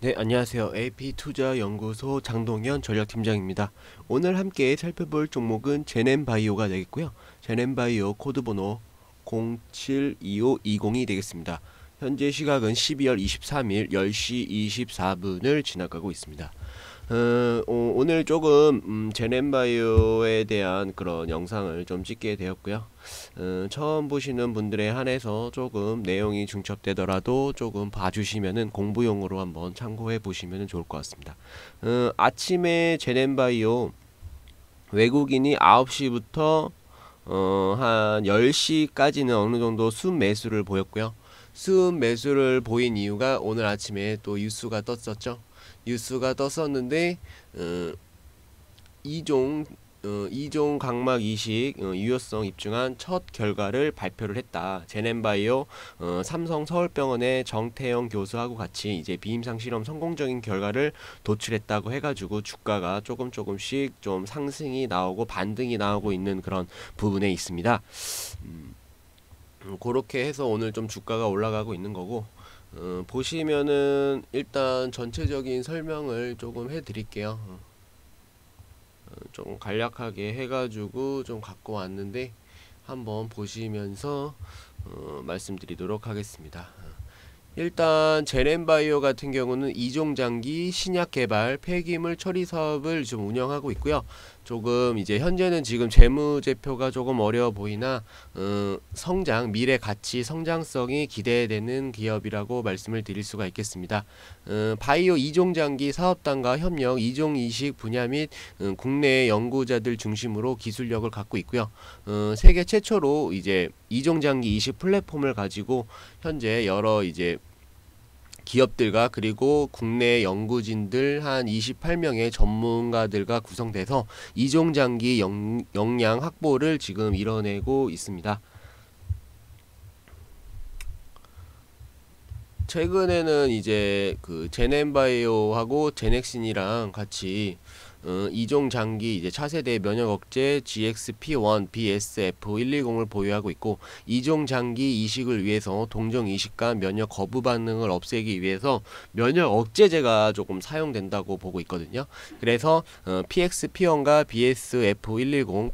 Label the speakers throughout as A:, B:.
A: 네, 안녕하세요. AP투자연구소 장동현 전략팀장입니다. 오늘 함께 살펴볼 종목은 제넨바이오가 되겠고요. 제넨바이오 코드번호 072520이 되겠습니다. 현재 시각은 12월 23일 10시 24분을 지나가고 있습니다. 어, 어, 오늘 조금 음, 제넨바이오에 대한 그런 영상을 좀 찍게 되었고요. 어, 처음 보시는 분들에 한해서 조금 내용이 중첩되더라도 조금 봐주시면은 공부용으로 한번 참고해 보시면 좋을 것 같습니다. 어, 아침에 제넨바이오 외국인이 9시부터 어, 한 10시까지는 어느 정도 순매수를 보였고요. 순매수를 보인 이유가 오늘 아침에 또 뉴스가 떴었죠. 뉴스가 떴었는데 어, 이종 어, 이종 각막 이식 어, 유효성 입증한 첫 결과를 발표를 했다. 제넨바이오 어, 삼성 서울병원의 정태영 교수하고 같이 이제 비임상 실험 성공적인 결과를 도출했다고 해가지고 주가가 조금 조금씩 좀 상승이 나오고 반등이 나오고 있는 그런 부분에 있습니다. 음, 그렇게 해서 오늘 좀 주가가 올라가고 있는 거고 어, 보시면은 일단 전체적인 설명을 조금 해드릴게요. 어, 어, 좀 간략하게 해가지고 좀 갖고 왔는데 한번 보시면서 어, 말씀드리도록 하겠습니다. 일단 제렌바이오 같은 경우는 이종 장기 신약 개발 폐기물 처리 사업을 좀 운영하고 있고요. 조금 이제 현재는 지금 재무제표가 조금 어려 보이나 음, 성장 미래 가치 성장성이 기대되는 기업이라고 말씀을 드릴 수가 있겠습니다. 음, 바이오 이종 장기 사업단과 협력 이종 이식 분야 및 음, 국내 연구자들 중심으로 기술력을 갖고 있고요. 세계 최초로 이제 이종 장기 20 플랫폼을 가지고 현재 여러 이제 기업들과 그리고 국내 연구진들 한 28명의 전문가들과 구성돼서 이종 장기 영, 역량 확보를 지금 이뤄내고 있습니다. 최근에는 이제 그 제넨바이오하고 제넥신이랑 같이 어, 이종 장기 이제 차세대 면역 억제 GXP1 BSF110을 보유하고 있고 이종 장기 이식을 위해서 동종 이식과 면역 거부 반응을 없애기 위해서 면역 억제제가 조금 사용된다고 보고 있거든요. 그래서 어, PXP1과 BSF110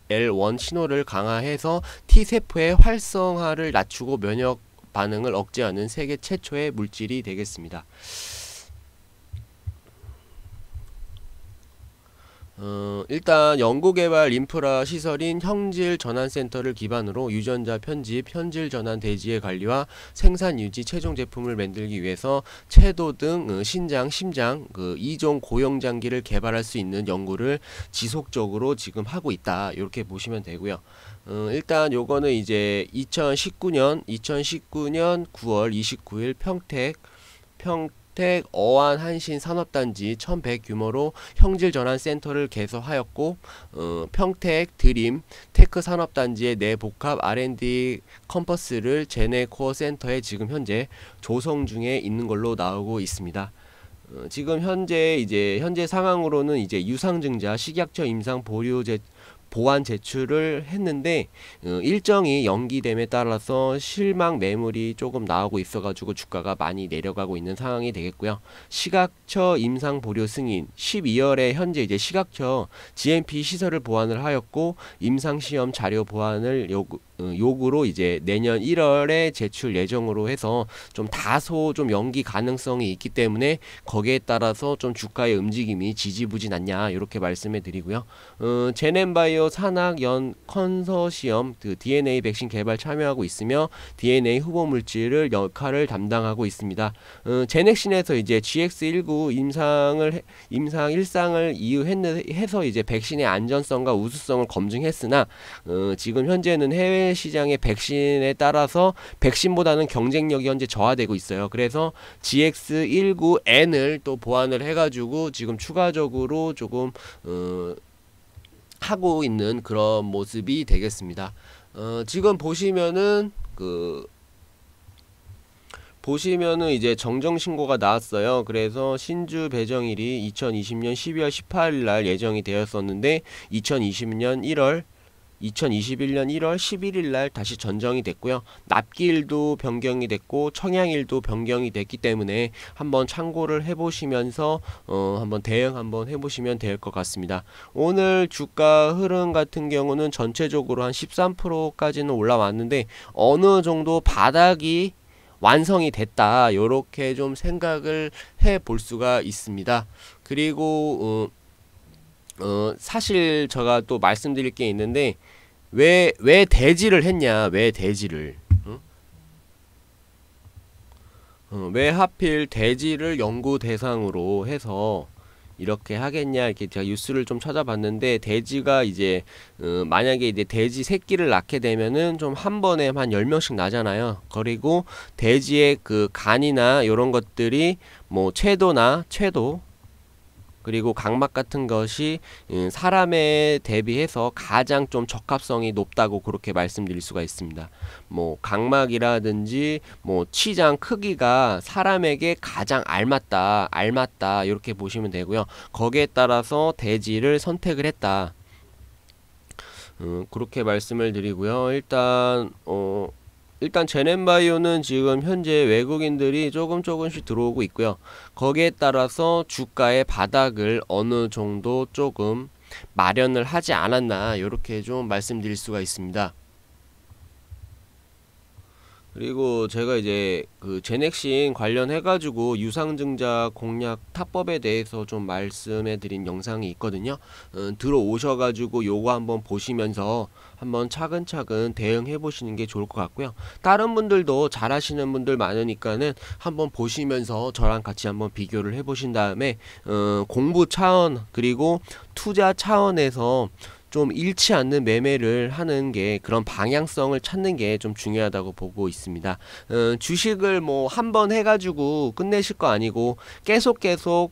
A: PDL1 신호를 강화해서 T 세포의 활성화를 낮추고 면역 반응을 억제하는 세계 최초의 물질이 되겠습니다. 어, 일단 연구개발 인프라 시설인 형질 전환센터를 기반으로 유전자 편집, 현질 전환 대지의 관리와 생산 유지 최종 제품을 만들기 위해서 체도 등 어, 신장, 심장, 그 2종 고용 장기를 개발할 수 있는 연구를 지속적으로 지금 하고 있다. 이렇게 보시면 되고요. 어, 일단 요거는 이제 2019년 2019년 9월 29일 평택 평 평택 어안 한신 산업단지 1100 규모로 형질 전환 센터를 개소하였고 어, 평택 드림 테크 산업단지의 내복합 R&D 컴퍼스를 제네 코어 센터에 지금 현재 조성 중에 있는 걸로 나오고 있습니다. 어, 지금 현재 이제 현재 상황으로는 이제 유상증자, 식약처 임상 보류제 보완 제출을 했는데 어, 일정이 연기됨에 따라서 실망 매물이 조금 나오고 있어가지고 주가가 많이 내려가고 있는 상황이 되겠고요. 시각처 임상 보료 승인 12월에 현재 이제 시각처 GMP 시설을 보완을 하였고 임상 시험 자료 보완을 요구 어, 요구로 이제 내년 1월에 제출 예정으로 해서 좀 다소 좀 연기 가능성이 있기 때문에 거기에 따라서 좀 주가의 움직임이 지지부진않냐 이렇게 말씀해 드리고요. 어, 제넨바이오 바오 산학 연 컨소시엄 그 DNA 백신 개발 참여하고 있으며 DNA 후보 물질을 역할을 담당하고 있습니다. 음, 어, 제넥신에서 이제 GX19 임상을 임상 일상을 이유해서 이제 백신의 안전성과 우수성을 검증했으나 음, 지금 현재는 해외 시장의 백신에 따라서 백신보다는 경쟁력이 현재 저하되고 있어요. 그래서 GX19N을 또 보완을 해가지고 지금 추가적으로 조금 음, 하고 있는 그런 모습이 되겠습니다. 어, 지금 보시면은 그 보시면은 이제 정정 신고가 나왔어요. 그래서 신주 배정일이 2020년 12월 18일 날 예정이 되었었는데 2020년 1월 2021년 1월 11일 날 다시 전정이 됐고요. 납기일도 변경이 됐고 청양일도 변경이 됐기 때문에 한번 참고를 해보시면서 어, 한번 대응 한번 해보시면 될 것 같습니다. 오늘 주가 흐름 같은 경우는 전체적으로 한 13%까지는 올라왔는데 어느 정도 바닥이 완성이 됐다 이렇게 좀 생각을 해 볼 수가 있습니다. 그리고 어, 어, 사실 제가 또 말씀드릴 게 있는데 왜왜 대지를 했냐 왜 대지를 어, 왜 하필 대지를 연구 대상으로 해서 이렇게 하겠냐 이렇게 제가 뉴스를 좀 찾아봤는데 돼지가 이제 어, 만약에 이제 돼지 새끼를 낳게 되면은 좀 한 번에 한 열명씩 나잖아요. 그리고 돼지의 그 간이나 이런 것들이 뭐 채도나 채도 그리고 각막 같은 것이 예, 사람에 대비해서 가장 좀 적합성이 높다고 그렇게 말씀드릴 수가 있습니다. 뭐 각막이라든지 뭐 치장 크기가 사람에게 가장 알맞다, 알맞다 이렇게 보시면 되고요. 거기에 따라서 대지를 선택을 했다. 음, 그렇게 말씀을 드리고요. 일단 어 일단 제넨바이오는 지금 현재 외국인들이 조금 조금씩 들어오고 있고요. 거기에 따라서 주가의 바닥을 어느 정도 조금 마련을 하지 않았나 이렇게 좀 말씀드릴 수가 있습니다. 그리고 제가 이제 그 제넥신 관련해가지고 유상증자 공략 타법에 대해서 좀 말씀해드린 영상이 있거든요. 음, 들어오셔가지고 요거 한번 보시면서 한번 차근차근 대응해보시는 게 좋을 것 같고요. 다른 분들도 잘하시는 분들 많으니까는 한번 보시면서 저랑 같이 한번 비교를 해보신 다음에 음, 공부 차원 그리고 투자 차원에서 좀 잃지 않는 매매를 하는 게 그런 방향성을 찾는 게 좀 중요하다고 보고 있습니다. 음, 주식을 뭐 한 번 해가지고 끝내실 거 아니고 계속 계속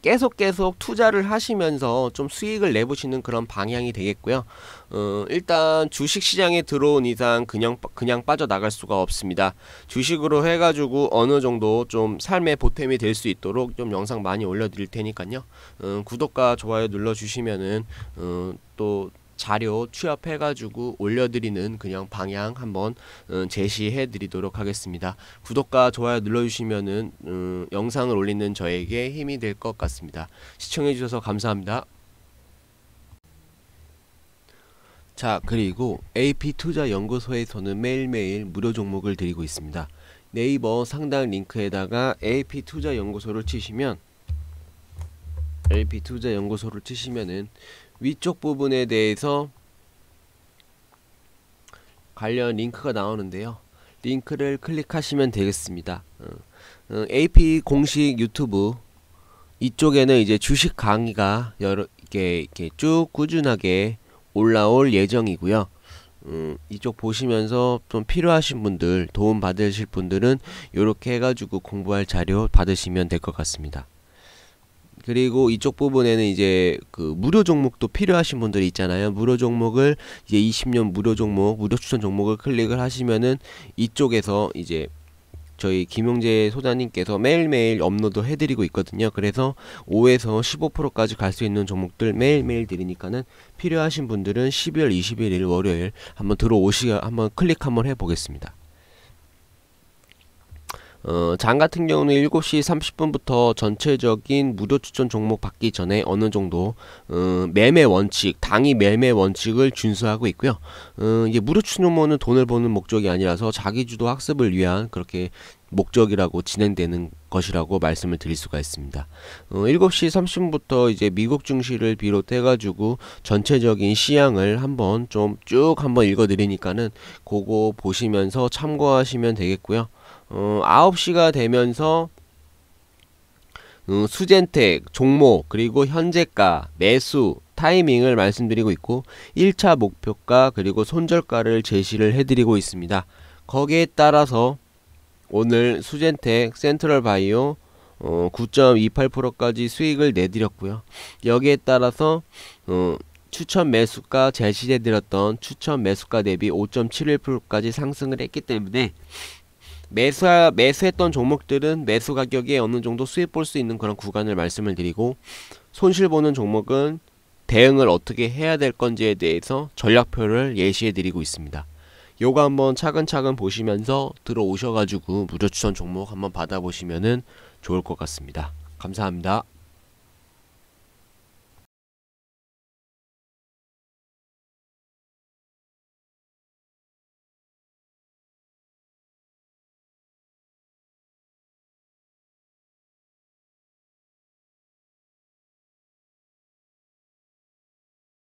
A: 계속 계속 투자를 하시면서 좀 수익을 내보시는 그런 방향이 되겠고요. 어, 일단 주식 시장에 들어온 이상 그냥 그냥 빠져나갈 수가 없습니다. 주식으로 해가지고 어느 정도 좀 삶의 보탬이 될 수 있도록 좀 영상 많이 올려드릴 테니까요. 어, 구독과 좋아요 눌러주시면은 어, 또 자료 취합해가지고 올려드리는 그냥 방향 한번 음, 제시해드리도록 하겠습니다. 구독과 좋아요 눌러주시면은 음, 영상을 올리는 저에게 힘이 될 것 같습니다. 시청해주셔서 감사합니다. 자 그리고 AP투자연구소에서는 매일매일 무료 종목을 드리고 있습니다. 네이버 상단 링크에다가 AP투자연구소를 치시면 AP투자연구소를 치시면은 위쪽 부분에 대해서 관련 링크가 나오는데요. 링크를 클릭하시면 되겠습니다. 어, 어, AP 공식 유튜브 이쪽에는 이제 주식 강의가 여러 이렇게, 이렇게 쭉 꾸준하게 올라올 예정이고요. 음, 이쪽 보시면서 좀 필요하신 분들 도움 받으실 분들은 이렇게 해가지고 공부할 자료 받으시면 될 것 같습니다. 그리고 이쪽 부분에는 이제 그 무료 종목도 필요하신 분들이 있잖아요. 무료 종목을 이제 20년 무료 종목, 무료 추천 종목을 클릭을 하시면은 이쪽에서 이제 저희 김용재 소장님께서 매일매일 업로드 해드리고 있거든요. 그래서 5에서 15%까지 갈 수 있는 종목들 매일매일 드리니까는 필요하신 분들은 12월 21일 월요일 한번 들어오시, 한번 클릭 한번 해보겠습니다. 어, 장 같은 경우는 7시 30분부터 전체적인 무료 추천 종목 받기 전에 어느 정도 어, 매매 원칙, 당이 매매 원칙을 준수하고 있고요. 어, 이제 무료 추천 종목은 돈을 버는 목적이 아니라서 자기주도 학습을 위한 그렇게 목적이라고 진행되는 것이라고 말씀을 드릴 수가 있습니다. 어, 7시 30분부터 이제 미국 증시를 비롯해가지고 전체적인 시향을 한번 좀 쭉 한번 읽어드리니까는 그거 보시면서 참고하시면 되겠고요. 어, 9시가 되면서 음, 어, 수젠텍 종목, 그리고 현재가, 매수, 타이밍을 말씀드리고 있고 1차 목표가 그리고 손절가를 제시를 해드리고 있습니다. 거기에 따라서 오늘 수젠텍, 센트럴바이오 어, 9.28%까지 수익을 내드렸고요. 여기에 따라서 어, 추천 매수가 제시해드렸던 추천 매수가 대비 5.71%까지 상승을 했기 때문에 매수 매수했던 종목들은 매수 가격에 어느 정도 수익 볼 수 있는 그런 구간을 말씀을 드리고 손실 보는 종목은 대응을 어떻게 해야 될 건지에 대해서 전략표를 예시해 드리고 있습니다. 요거 한번 차근차근 보시면서 들어오셔가지고 무료 추천 종목 한번 받아보시면은 좋을 것 같습니다. 감사합니다.